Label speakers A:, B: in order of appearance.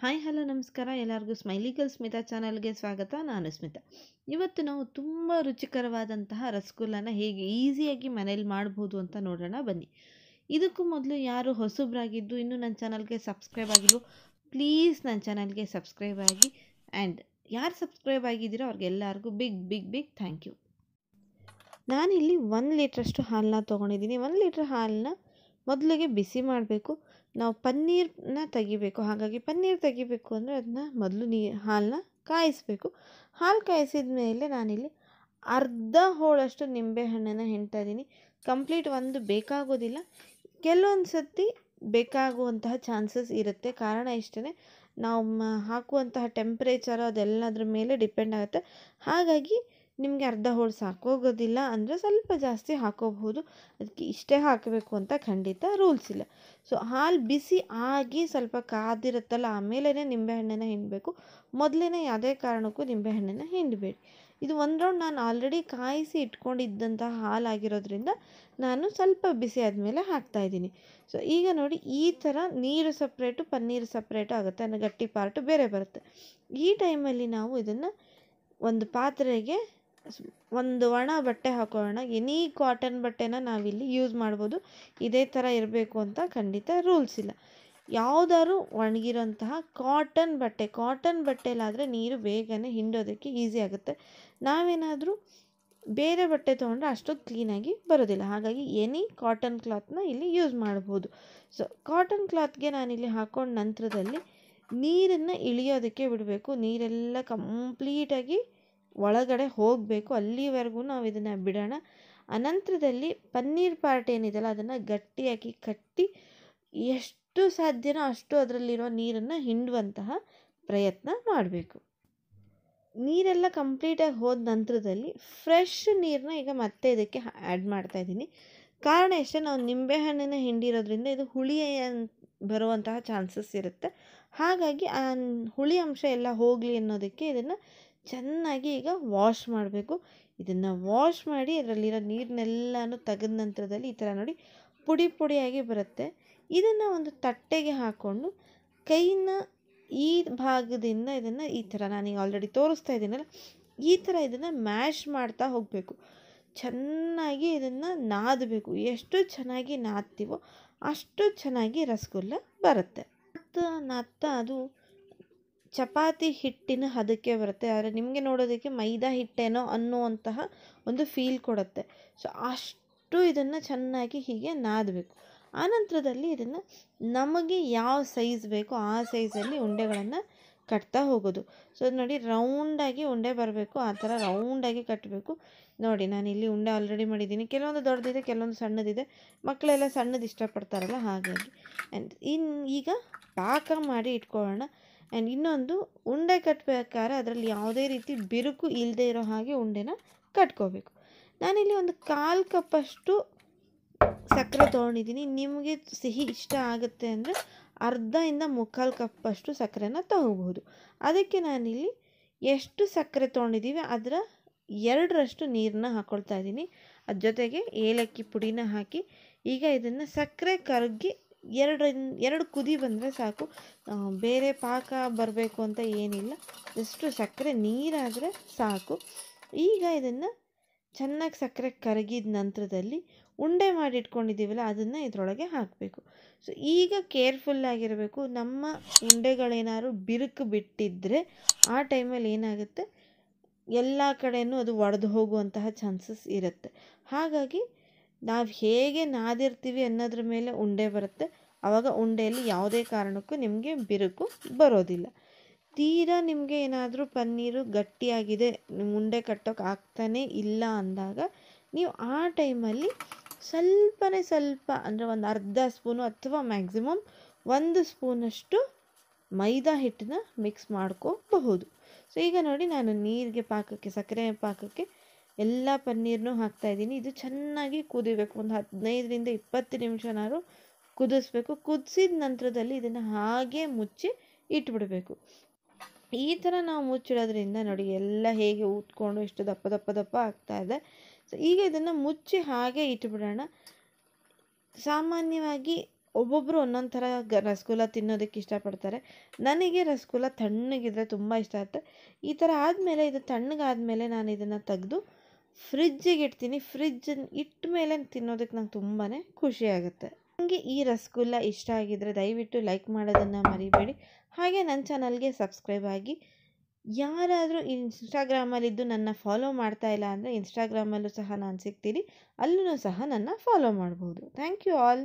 A: hi hello ನಮಸ್ಕಾರ ಎಲ್ಲರಿಗೂ ಸ್ಮೈಲಿಗಲ್ ಸ್ಮಿತಾ ಚಾನಲ್ಗೆ ಸ್ವಾಗತ ನಾನು ಸ್ಮಿತಾ ಇವತ್ತು ನಾವು ತುಂಬ ರುಚಿಕರವಾದಂತಹ ರಸಗುಲ್ಲನ ಹೇಗೆ ಈಸಿಯಾಗಿ ಮನೇಲಿ ಮಾಡ್ಬೋದು ಅಂತ ನೋಡೋಣ ಬನ್ನಿ ಇದಕ್ಕೂ ಮೊದಲು ಯಾರು ಹೊಸಬ್ರಾಗಿದ್ದು ಇನ್ನೂ ನನ್ನ ಚಾನಲ್ಗೆ ಸಬ್ಸ್ಕ್ರೈಬ್ ಆಗಿದ್ರು ಪ್ಲೀಸ್ ನನ್ನ ಚಾನಲ್ಗೆ ಸಬ್ಸ್ಕ್ರೈಬ್ ಆಗಿ ಆ್ಯಂಡ್ ಯಾರು ಸಬ್ಸ್ಕ್ರೈಬ್ ಆಗಿದ್ದೀರೋ ಅವ್ರಿಗೆಲ್ಲರಿಗೂ big big big thank you ನಾನಿಲ್ಲಿ ಒಂದು ಲೀಟ್ರಷ್ಟು ಹಾಲನ್ನ ತೊಗೊಂಡಿದ್ದೀನಿ ಒಂದು ಲೀಟ್ರ್ ಹಾಲನ್ನ ಮೊದಲಿಗೆ ಬಿಸಿ ಮಾಡಬೇಕು ನಾವು ಪನ್ನೀರನ್ನ ತೆಗಿಬೇಕು ಹಾಗಾಗಿ ಪನ್ನೀರ್ ತೆಗಿಬೇಕು ಅಂದರೆ ಅದನ್ನ ಮೊದಲು ನೀ ಹಾಲನ್ನ ಕಾಯಿಸಬೇಕು ಹಾಲು ಕಾಯಿಸಿದ ಮೇಲೆ ನಾನಿಲ್ಲಿ ಅರ್ಧ ಹೋಳಷ್ಟು ನಿಂಬೆಹಣ್ಣನ್ನು ಹೆಣ್ತಾ ಇದ್ದೀನಿ ಕಂಪ್ಲೀಟ್ ಒಂದು ಬೇಕಾಗೋದಿಲ್ಲ ಕೆಲವೊಂದು ಸರ್ತಿ ಬೇಕಾಗುವಂತಹ ಚಾನ್ಸಸ್ ಇರುತ್ತೆ ಕಾರಣ ಇಷ್ಟೇ ನಾವು ಹಾಕುವಂತಹ ಟೆಂಪ್ರೇಚರ್ ಅದೆಲ್ಲದ್ರ ಮೇಲೆ ಡಿಪೆಂಡ್ ಆಗುತ್ತೆ ಹಾಗಾಗಿ ನಿಮಗೆ ಅರ್ಧ ಹೋಳು ಸಾಕೋಗೋದಿಲ್ಲ ಅಂದರೆ ಸ್ವಲ್ಪ ಜಾಸ್ತಿ ಹಾಕೋಬಹುದು ಅದಕ್ಕೆ ಇಷ್ಟೇ ಹಾಕಬೇಕು ಅಂತ ಖಂಡಿತ ರೂಲ್ಸ್ ಇಲ್ಲ ಸೊ ಹಾಲು ಬಿಸಿ ಆಗಿ ಸ್ವಲ್ಪ ಕಾದಿರುತ್ತಲ್ಲ ಆಮೇಲೆ ನಿಂಬೆಹಣ್ಣನ್ನು ಹಿಂಡಬೇಕು ಮೊದಲೇ ಯಾವುದೇ ಕಾರಣಕ್ಕೂ ನಿಂಬೆಹಣ್ಣನ್ನು ಹಿಂಡಬೇಡಿ ಇದು ಒಂದು ರೌಂಡ್ ನಾನು ಆಲ್ರೆಡಿ ಕಾಯಿಸಿ ಇಟ್ಕೊಂಡಿದ್ದಂಥ ಹಾಲಾಗಿರೋದ್ರಿಂದ ನಾನು ಸ್ವಲ್ಪ ಬಿಸಿ ಆದಮೇಲೆ ಇದ್ದೀನಿ ಸೊ ಈಗ ನೋಡಿ ಈ ಥರ ನೀರು ಸಪ್ರೇಟು ಪನ್ನೀರು ಸಪ್ರೇಟು ಆಗುತ್ತೆ ಅಂದರೆ ಗಟ್ಟಿ ಪಾರ್ಟು ಬೇರೆ ಬರುತ್ತೆ ಈ ಟೈಮಲ್ಲಿ ನಾವು ಇದನ್ನು ಒಂದು ಪಾತ್ರೆಗೆ ಒಂದು ಒಣ ಬಟ್ಟೆ ಹಾಕೊಳ್ಳೋಣ ಎನಿ ಕಾಟನ್ ಬಟ್ಟೆನ ನಾವಿಲ್ಲಿ ಯೂಸ್ ಮಾಡ್ಬೋದು ಇದೇ ಥರ ಇರಬೇಕು ಅಂತ ಖಂಡಿತ ರೂಲ್ಸ್ ಇಲ್ಲ ಯಾವುದಾದ್ರು ಒಣಗಿರೋಂತಹ ಕಾಟನ್ ಬಟ್ಟೆ ಕಾಟನ್ ಬಟ್ಟೆಲಾದರೆ ನೀರು ಬೇಗನೆ ಹಿಂಡೋದಕ್ಕೆ ಈಸಿ ಆಗುತ್ತೆ ನಾವೇನಾದರೂ ಬೇರೆ ಬಟ್ಟೆ ತೊಗೊಂಡ್ರೆ ಅಷ್ಟು ಕ್ಲೀನಾಗಿ ಬರೋದಿಲ್ಲ ಹಾಗಾಗಿ ಎನಿ ಕಾಟನ್ ಕ್ಲಾತ್ನ ಇಲ್ಲಿ ಯೂಸ್ ಮಾಡ್ಬೋದು ಸೊ ಕಾಟನ್ ಕ್ಲಾತ್ಗೆ ನಾನಿಲ್ಲಿ ಹಾಕೊಂಡ ನಂತರದಲ್ಲಿ ನೀರನ್ನು ಇಳಿಯೋದಕ್ಕೆ ಬಿಡಬೇಕು ನೀರೆಲ್ಲ ಕಂಪ್ಲೀಟಾಗಿ ಒಳಗಡೆ ಹೋಗಬೇಕು ಅಲ್ಲಿವರೆಗೂ ನಾವು ಇದನ್ನು ಬಿಡೋಣ ಅನಂತರದಲ್ಲಿ ಪನ್ನೀರ್ ಪಾರ್ಟ್ ಏನಿದೆಯಲ್ಲ ಅದನ್ನು ಗಟ್ಟಿಯಾಗಿ ಕಟ್ಟಿ ಎಷ್ಟು ಸಾಧ್ಯನೋ ಅಷ್ಟು ಅದರಲ್ಲಿರೋ ನೀರನ್ನು ಹಿಂಡುವಂತಹ ಪ್ರಯತ್ನ ಮಾಡಬೇಕು ನೀರೆಲ್ಲ ಕಂಪ್ಲೀಟಾಗಿ ಹೋದ ನಂತರದಲ್ಲಿ ಫ್ರೆಶ್ ನೀರನ್ನ ಈಗ ಮತ್ತೆ ಇದಕ್ಕೆ ಆ್ಯಡ್ ಮಾಡ್ತಾ ಇದ್ದೀನಿ ಕಾರಣ ಎಷ್ಟೇ ನಾವು ನಿಂಬೆಹಣ್ಣಿನ ಹಿಂಡಿರೋದ್ರಿಂದ ಇದು ಹುಳಿ ಬರುವಂತಹ ಚಾನ್ಸಸ್ ಇರುತ್ತೆ ಹಾಗಾಗಿ ಆ ಹುಳಿ ಅಂಶ ಎಲ್ಲ ಹೋಗಲಿ ಅನ್ನೋದಕ್ಕೆ ಇದನ್ನು ಚೆನ್ನಾಗಿ ಈಗ ವಾಶ್ ಮಾಡಬೇಕು ಇದನ್ನು ವಾಶ್ ಮಾಡಿ ಅದರಲ್ಲಿರೋ ನೀರನ್ನೆಲ್ಲನೂ ತೆಗೆದ ನಂತರದಲ್ಲಿ ಈ ಥರ ನೋಡಿ ಪುಡಿ ಪುಡಿಯಾಗಿ ಬರುತ್ತೆ ಇದನ್ನು ಒಂದು ತಟ್ಟೆಗೆ ಹಾಕ್ಕೊಂಡು ಕೈನ ಈ ಭಾಗದಿಂದ ಇದನ್ನು ಈ ಥರ ನಾನೀಗ ಆಲ್ರೆಡಿ ತೋರಿಸ್ತಾ ಇದ್ದೀನಲ್ಲ ಈ ಥರ ಇದನ್ನು ಮ್ಯಾಶ್ ಮಾಡ್ತಾ ಹೋಗಬೇಕು ಚೆನ್ನಾಗಿ ಇದನ್ನು ನಾದಬೇಕು ಎಷ್ಟು ಚೆನ್ನಾಗಿ ನಾದ್ತೀವೋ ಅಷ್ಟು ಚೆನ್ನಾಗಿ ರಸಗುಲ್ಲ ಬರುತ್ತೆ ಮತ್ತು ನಾದ್ತಾ ಅದು ಚಪಾತಿ ಹಿಟ್ಟಿನ ಹದಕ್ಕೆ ಬರುತ್ತೆ ಆದರೆ ನಿಮಗೆ ನೋಡೋದಕ್ಕೆ ಮೈದಾ ಹಿಟ್ಟೇನೋ ಅನ್ನುವಂತಹ ಒಂದು ಫೀಲ್ ಕೊಡುತ್ತೆ ಸೊ ಅಷ್ಟು ಇದನ್ನು ಚೆನ್ನಾಗಿ ಹೀಗೆ ನಾದಬೇಕು ಆನಂತರದಲ್ಲಿ ಇದನ್ನು ನಮಗೆ ಯಾವ ಸೈಜ್ ಬೇಕೋ ಆ ಸೈಜಲ್ಲಿ ಉಂಡೆಗಳನ್ನು ಕಟ್ತಾ ಹೋಗೋದು ಸೊ ನೋಡಿ ರೌಂಡಾಗಿ ಉಂಡೆ ಬರಬೇಕು ಆ ಥರ ರೌಂಡಾಗಿ ಕಟ್ಟಬೇಕು ನೋಡಿ ನಾನು ಇಲ್ಲಿ ಉಂಡೆ ಆಲ್ರೆಡಿ ಮಾಡಿದ್ದೀನಿ ಕೆಲವೊಂದು ದೊಡ್ಡದಿದೆ ಕೆಲವೊಂದು ಸಣ್ಣದಿದೆ ಮಕ್ಕಳೆಲ್ಲ ಸಣ್ಣದು ಇಷ್ಟಪಡ್ತಾರಲ್ಲ ಹಾಗಾಗಿ ಆ್ಯಂಡ್ ಇನ್ನು ಈಗ ಪಾಕ ಮಾಡಿ ಇಟ್ಕೊಳ್ಳೋಣ ಆ್ಯಂಡ್ ಇನ್ನೊಂದು ಉಂಡೆ ಕಟ್ಟಬೇಕಾದ್ರೆ ಅದರಲ್ಲಿ ಯಾವುದೇ ರೀತಿ ಬಿರುಕು ಇಲ್ಲದೆ ಇರೋ ಹಾಗೆ ಉಂಡೆನ ಕಟ್ಕೋಬೇಕು ನಾನಿಲ್ಲಿ ಒಂದು ಕಾಲು ಕಪ್ಪಷ್ಟು ಸಕ್ಕರೆ ತೊಗೊಂಡಿದ್ದೀನಿ ನಿಮಗೆ ಸಿಹಿ ಇಷ್ಟ ಆಗುತ್ತೆ ಅಂದರೆ ಅರ್ಧದಿಂದ ಮುಕ್ಕಾಲು ಕಪ್ಪಷ್ಟು ಸಕ್ಕರೆನ ತಗೋಬಹುದು ಅದಕ್ಕೆ ನಾನಿಲ್ಲಿ ಎಷ್ಟು ಸಕ್ಕರೆ ತೊಗೊಂಡಿದ್ದೀವಿ ಅದರ ಎರಡರಷ್ಟು ನೀರನ್ನ ಹಾಕ್ಕೊಳ್ತಾ ಇದ್ದೀನಿ ಅದ್ರ ಜೊತೆಗೆ ಏಲಕ್ಕಿ ಪುಡಿನ ಹಾಕಿ ಈಗ ಇದನ್ನು ಸಕ್ಕರೆ ಕರಗಿ ಎರಡರಿಂದ ಎರಡು ಕುದಿ ಬಂದರೆ ಸಾಕು ಬೇರೆ ಪಾಕ ಬರಬೇಕು ಅಂತ ಏನಿಲ್ಲ ಎಷ್ಟು ಸಕ್ಕರೆ ನೀರಾದರೆ ಸಾಕು ಈಗ ಇದನ್ನು ಚೆನ್ನಾಗಿ ಸಕ್ಕರೆ ಕರಗಿದ ನಂತರದಲ್ಲಿ ಉಂಡೆ ಮಾಡಿ ಇಟ್ಕೊಂಡಿದ್ದೀವಲ್ಲ ಅದನ್ನು ಇದರೊಳಗೆ ಹಾಕಬೇಕು ಸೊ ಈಗ ಕೇರ್ಫುಲ್ಲಾಗಿರಬೇಕು ನಮ್ಮ ಉಂಡೆಗಳೇನಾದ್ರು ಬಿರುಕು ಬಿಟ್ಟಿದ್ದರೆ ಆ ಟೈಮಲ್ಲಿ ಏನಾಗುತ್ತೆ ಎಲ್ಲ ಕಡೆಯೂ ಅದು ಒಡೆದು ಹೋಗುವಂತಹ ಚಾನ್ಸಸ್ ಇರುತ್ತೆ ಹಾಗಾಗಿ ನಾವು ಹೇಗೆ ನಾದಿರ್ತೀವಿ ಅನ್ನೋದ್ರ ಮೇಲೆ ಉಂಡೆ ಬರುತ್ತೆ ಆವಾಗ ಉಂಡೆಯಲ್ಲಿ ಯಾವುದೇ ಕಾರಣಕ್ಕೂ ನಿಮಗೆ ಬಿರುಕು ಬರೋದಿಲ್ಲ ತೀರಾ ನಿಮಗೆ ಏನಾದರೂ ಪನ್ನೀರು ಗಟ್ಟಿಯಾಗಿದೆ ನಿಮ್ಮ ಉಂಡೆ ಕಟ್ಟೋಕೆ ಆಗ್ತಾನೇ ಇಲ್ಲ ಅಂದಾಗ ನೀವು ಆ ಟೈಮಲ್ಲಿ ಸ್ವಲ್ಪನೇ ಸ್ವಲ್ಪ ಅಂದರೆ ಒಂದು ಅರ್ಧ ಸ್ಪೂನು ಅಥವಾ ಮ್ಯಾಕ್ಸಿಮಮ್ ಒಂದು ಸ್ಪೂನಷ್ಟು ಮೈದಾ ಹಿಟ್ಟನ್ನ ಮಿಕ್ಸ್ ಮಾಡ್ಕೋಬಹುದು ಸೊ ಈಗ ನೋಡಿ ನಾನು ನೀರಿಗೆ ಪಾಕಕ್ಕೆ ಸಕ್ಕರೆ ಪಾಕಕ್ಕೆ ಎಲ್ಲ ಪನ್ನೀರ್ನೂ ಇದ್ದೀನಿ ಇದು ಚೆನ್ನಾಗಿ ಕುದಿಬೇಕು ಒಂದು ಹದಿನೈದರಿಂದ ಇಪ್ಪತ್ತು ನಿಮಿಷನಾದ್ರು ಕುದಿಸ್ಬೇಕು ಕುದಿಸಿದ ನಂತರದಲ್ಲಿ ಇದನ್ನು ಹಾಗೆ ಮುಚ್ಚಿ ಇಟ್ಬಿಡಬೇಕು ಈ ಥರ ನಾವು ಮುಚ್ಚಿಡೋದ್ರಿಂದ ನೋಡಿ ಎಲ್ಲ ಹೇಗೆ ಊದ್ಕೊಂಡು ಎಷ್ಟು ದಪ್ಪ ದಪ್ಪ ದಪ್ಪ ಆಗ್ತಾ ಇದೆ ಸೊ ಈಗ ಇದನ್ನು ಮುಚ್ಚಿ ಹಾಗೆ ಇಟ್ಬಿಡೋಣ ಸಾಮಾನ್ಯವಾಗಿ ಒಬ್ಬೊಬ್ಬರು ಒಂದೊಂದು ಥರ ಗ ರಸಗುಲ್ಲ ತಿನ್ನೋದಕ್ಕೆ ಇಷ್ಟಪಡ್ತಾರೆ ನನಗೆ ರಸಗುಲ್ಲ ತಣ್ಣಗಿದ್ರೆ ತುಂಬ ಇಷ್ಟ ಆಗುತ್ತೆ ಈ ಥರ ಆದಮೇಲೆ ಇದು ತಣ್ಣಗಾದಮೇಲೆ ನಾನು ಇದನ್ನು ತೆಗೆದು ಫ್ರಿಜ್ಜಿಗೆ ಇಡ್ತೀನಿ ಫ್ರಿಜ್ ಇಟ್ಟ ಮೇಲೆ ತಿನ್ನೋದಕ್ಕೆ ನಂಗೆ ತುಂಬಾ ಖುಷಿಯಾಗುತ್ತೆ ನನಗೆ ಈ ರಸಗುಲ್ಲ ಇಷ್ಟ ಆಗಿದ್ದರೆ ದಯವಿಟ್ಟು ಲೈಕ್ ಮಾಡೋದನ್ನು ಮರಿಬೇಡಿ ಹಾಗೆ ನನ್ನ ಚಾನಲ್ಗೆ ಸಬ್ಸ್ಕ್ರೈಬ್ ಆಗಿ ಯಾರಾದರೂ ಇನ್ಸ್ಟಾಗ್ರಾಮಲ್ಲಿದ್ದು ನನ್ನ ಫಾಲೋ ಮಾಡ್ತಾ ಇಲ್ಲ ಅಂದರೆ ಇನ್ಸ್ಟಾಗ್ರಾಮಲ್ಲೂ ಸಹ ನಾನು ಸಿಗ್ತೀನಿ ಅಲ್ಲೂ ಸಹ ನನ್ನ ಫಾಲೋ ಮಾಡ್ಬೋದು ಥ್ಯಾಂಕ್ ಯು ಆಲ್